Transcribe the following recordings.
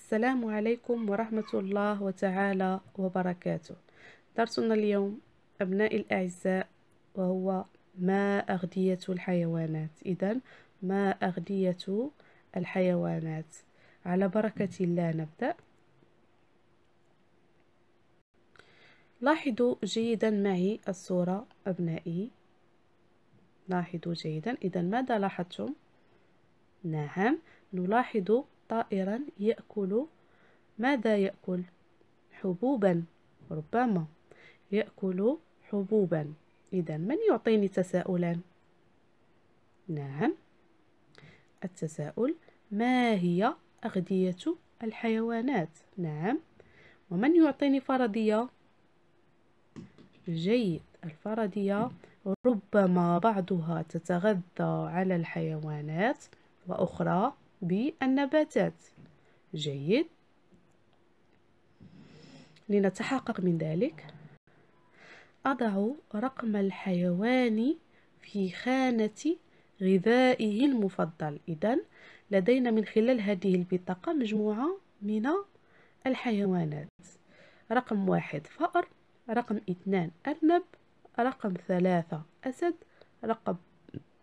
السلام عليكم ورحمة الله وتعالى وبركاته درسنا اليوم أبنائي الأعزاء وهو ما أغذية الحيوانات إذا ما أغذية الحيوانات على بركة الله نبدأ لاحظوا جيدا معي الصورة أبنائي لاحظوا جيدا إذا ماذا لاحظتم؟ نعم نلاحظ طائرا يأكل ماذا يأكل حبوبا ربما يأكل حبوبا إذا من يعطيني تساؤلا نعم التساؤل ما هي أغذية الحيوانات نعم ومن يعطيني فرضية جيد الفرضية ربما بعضها تتغذى على الحيوانات وأخرى بالنباتات جيد لنتحقق من ذلك أضع رقم الحيوان في خانة غذائه المفضل إذن لدينا من خلال هذه البطاقة مجموعة من الحيوانات رقم واحد فأر رقم اثنان أرنب رقم ثلاثة أسد رقم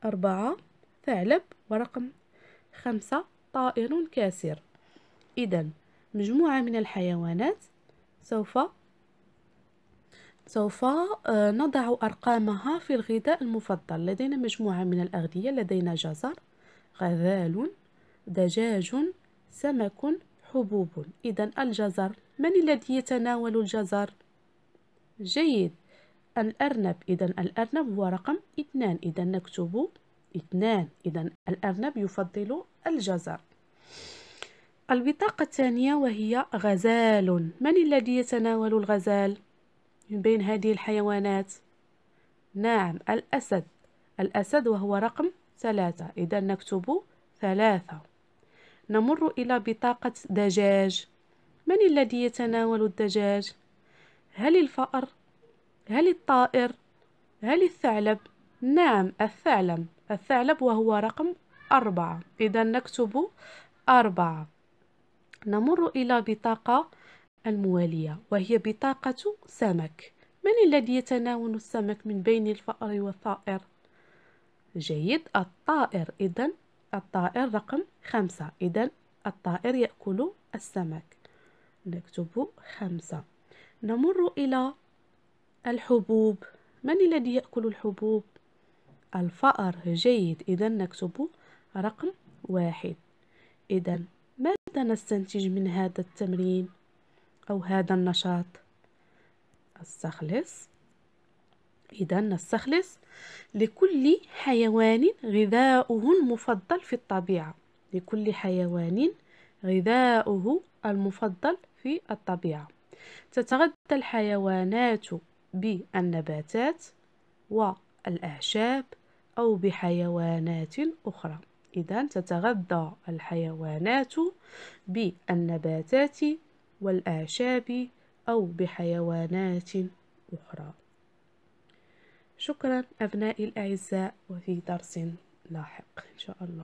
أربعة ثعلب ورقم خمسة طائر كاسر إذا مجموعة من الحيوانات سوف سوف آه، نضع أرقامها في الغذاء المفضل لدينا مجموعة من الأغذية لدينا جزر غزال دجاج سمك حبوب إذا الجزر من الذي يتناول الجزر؟ جيد الأرنب إذا الأرنب هو رقم اثنان إذا نكتب اثنان إذا الأرنب يفضل الجزر البطاقة الثانية وهي غزال من الذي يتناول الغزال من بين هذه الحيوانات نعم الأسد الأسد وهو رقم ثلاثة إذا نكتب ثلاثة نمر إلى بطاقة دجاج من الذي يتناول الدجاج هل الفأر هل الطائر هل الثعلب نعم الثعلب الثعلب وهو رقم أربعة إذا نكتب أربعة نمر إلى بطاقة الموالية وهي بطاقة سمك من الذي يتناول السمك من بين الفأر والطائر؟ جيد الطائر إذا الطائر رقم خمسة إذا الطائر يأكل السمك نكتب خمسة نمر إلى الحبوب من الذي يأكل الحبوب؟ الفأر جيد إذا نكتب رقم واحد إذا ماذا نستنتج من هذا التمرين أو هذا النشاط استخلص إذا نستخلص لكل حيوان غذاؤه المفضل في الطبيعة لكل حيوان غذاؤه المفضل في الطبيعة تتغذى الحيوانات بالنباتات والأعشاب أو بحيوانات أخرى إذا تتغذى الحيوانات بالنباتات والأعشاب أو بحيوانات أخرى شكرا أبنائي الأعزاء وفي درس لاحق إن شاء الله